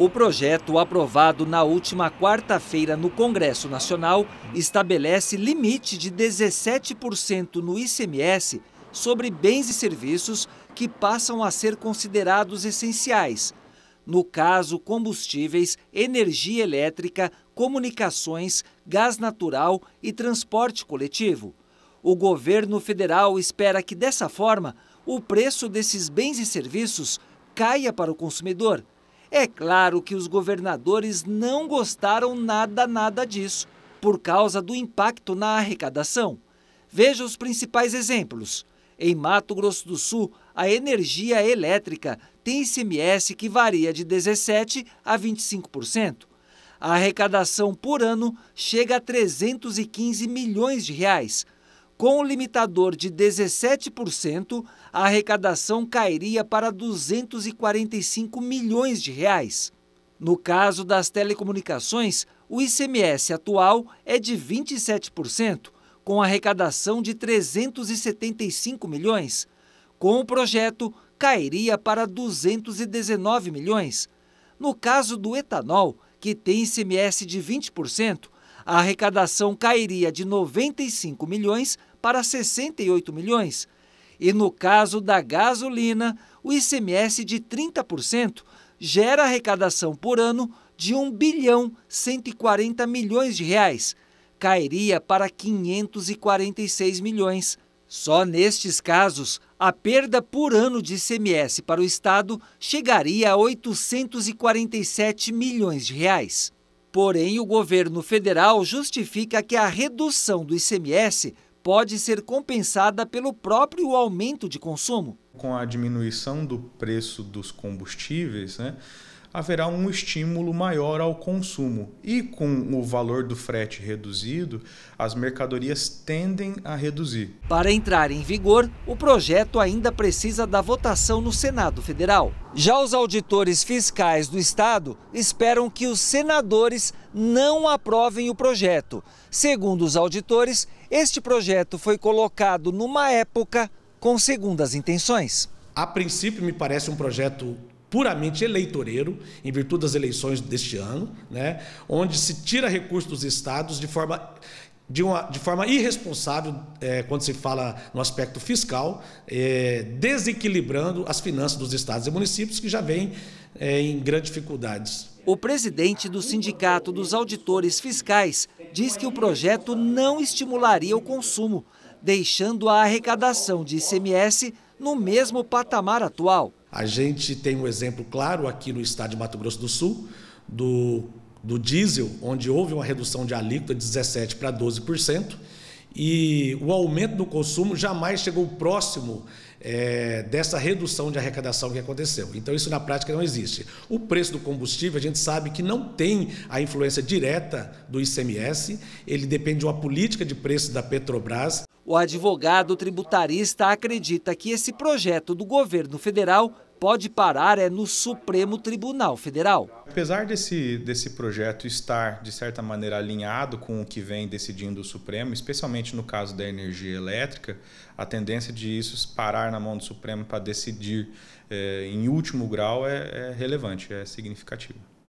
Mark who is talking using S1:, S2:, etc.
S1: O projeto aprovado na última quarta-feira no Congresso Nacional estabelece limite de 17% no ICMS sobre bens e serviços que passam a ser considerados essenciais. No caso, combustíveis, energia elétrica, comunicações, gás natural e transporte coletivo. O governo federal espera que, dessa forma, o preço desses bens e serviços caia para o consumidor. É claro que os governadores não gostaram nada, nada disso, por causa do impacto na arrecadação. Veja os principais exemplos. Em Mato Grosso do Sul, a energia elétrica tem ICMS que varia de 17% a 25%. A arrecadação por ano chega a 315 milhões de reais, com o limitador de 17%, a arrecadação cairia para 245 milhões de reais. No caso das telecomunicações, o ICMS atual é de 27%, com arrecadação de 375 milhões. Com o projeto, cairia para 219 milhões. No caso do etanol, que tem ICMS de 20%, a arrecadação cairia de 95 milhões para 68 milhões. E no caso da gasolina, o ICMS de 30% gera arrecadação por ano de 1 bilhão 140 milhões de reais. Cairia para 546 milhões. Só nestes casos, a perda por ano de ICMS para o Estado chegaria a 847 milhões de reais. Porém, o governo federal justifica que a redução do ICMS pode ser compensada pelo próprio aumento de
S2: consumo. Com a diminuição do preço dos combustíveis, né, haverá um estímulo maior ao consumo. E com o valor do frete reduzido, as mercadorias tendem a reduzir. Para entrar em vigor, o projeto
S1: ainda precisa da votação no Senado Federal. Já os auditores fiscais do Estado esperam que os senadores não aprovem o projeto. Segundo os auditores, este projeto foi colocado numa época com segundas intenções. A princípio, me parece um projeto puramente eleitoreiro, em
S3: virtude das eleições deste ano, né? onde se tira recursos dos estados de forma de, uma, de forma irresponsável é, quando se fala no aspecto fiscal, é, desequilibrando as finanças dos estados e municípios que já vêm é, em grandes dificuldades.
S1: O presidente do Sindicato dos Auditores Fiscais diz que o projeto não estimularia o consumo, deixando a arrecadação de ICMS no mesmo patamar atual. A gente tem um exemplo claro aqui no estado de Mato Grosso do
S3: Sul, do, do diesel, onde houve uma redução de alíquota de 17% para 12%, e o aumento do consumo jamais chegou próximo é, dessa redução de arrecadação que aconteceu. Então, isso na prática não existe. O preço do combustível, a gente sabe que não tem a influência direta do ICMS, ele depende de uma
S1: política de preço da
S3: Petrobras.
S1: O advogado tributarista acredita que esse projeto do governo federal pode parar é no Supremo Tribunal Federal.
S2: Apesar desse, desse projeto estar, de certa maneira, alinhado com o que vem decidindo o Supremo, especialmente no caso da energia elétrica, a tendência de isso parar na mão do Supremo para decidir eh, em último grau é, é relevante, é significativa.